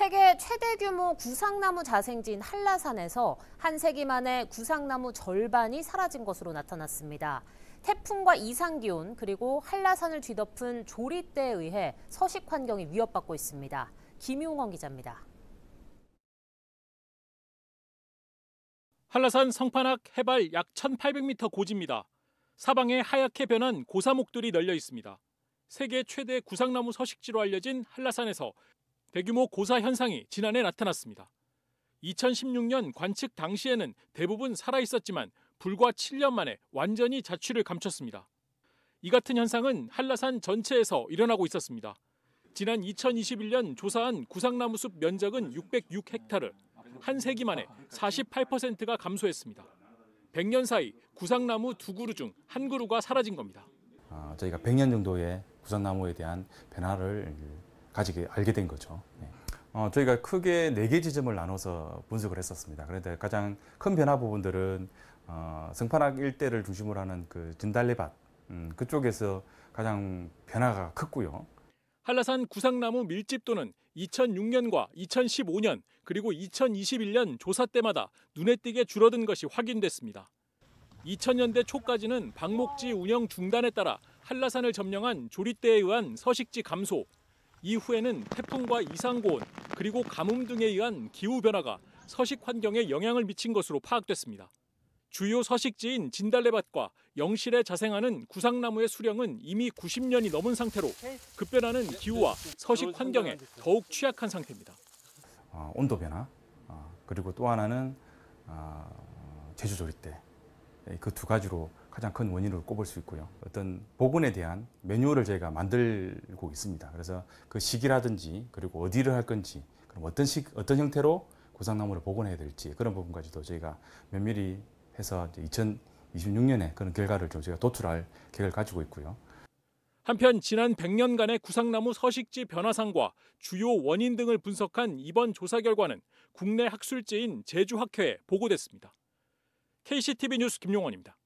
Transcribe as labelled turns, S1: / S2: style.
S1: 세계 최대 규모 구상나무 자생지인 한라산에서 한 세기 만에 구상나무 절반이 사라진 것으로 나타났습니다. 태풍과 이상기온 그리고 한라산을 뒤덮은 조리대에 의해 서식 환경이 위협받고 있습니다. 김용원 기자입니다.
S2: 한라산 성판악 해발 약 1,800m 고지입니다. 사방에 하얗게 변한 고사목들이 널려 있습니다. 세계 최대 구상나무 서식지로 알려진 한라산에서 대규모 고사 현상이 지난해 나타났습니다. 2016년 관측 당시에는 대부분 살아있었지만 불과 7년 만에 완전히 자취를 감췄습니다. 이 같은 현상은 한라산 전체에서 일어나고 있었습니다. 지난 2021년 조사한 구상나무숲 면적은 606헥타르, 한 세기 만에 48%가 감소했습니다. 100년 사이 구상나무 두 그루 중 한 그루가 사라진 겁니다.
S1: 아, 저희가 100년 정도의 구상나무에 대한 변화를 가지게 그 알게 된 거죠. 네. 어, 저희가 크게 네 개 지점을 나눠서 분석을 했었습니다. 그런데 가장 큰 변화 부분들은 어, 성판악 일대를 중심으로 하는 그 진달래밭 음, 그쪽에서 가장 변화가 컸고요.
S2: 한라산 구상나무 밀집도는 2006년과 2015년 그리고 2021년 조사 때마다 눈에 띄게 줄어든 것이 확인됐습니다. 2000년대 초까지는 방목지 운영 중단에 따라 한라산을 점령한 조리대에 의한 서식지 감소, 이후에는 태풍과 이상고온 그리고 가뭄 등에 의한 기후변화가 서식 환경에 영향을 미친 것으로 파악됐습니다. 주요 서식지인 진달래밭과 영실에 자생하는 구상나무의 수령은 이미 90년이 넘은 상태로 급변하는 기후와 서식 환경에 더욱 취약한 상태입니다.
S1: 어, 온도 변화, 어, 그리고 또 하나는 어, 아, 제주 조리 때 예, 그두 가지로 가장 큰 원인으로 꼽을 수 있고요. 어떤 복원에 대한 매뉴얼을 저희가 만들고 있습니다. 그래서 그 시기라든지 그리고 어디를 할 건지 그럼 어떤 식 어떤 형태로 고상나무를 복원해야 될지 그런 부분까지도 저희가 면밀히 해서 2026년에 그런 결과를 좀 저희가 도출할 계획을 가지고 있고요.
S2: 한편 지난 100년간의 구상나무 서식지 변화상과 주요 원인 등을 분석한 이번 조사 결과는 국내 학술지인 제주학회에 보고됐습니다. KCTV 뉴스 김용원입니다.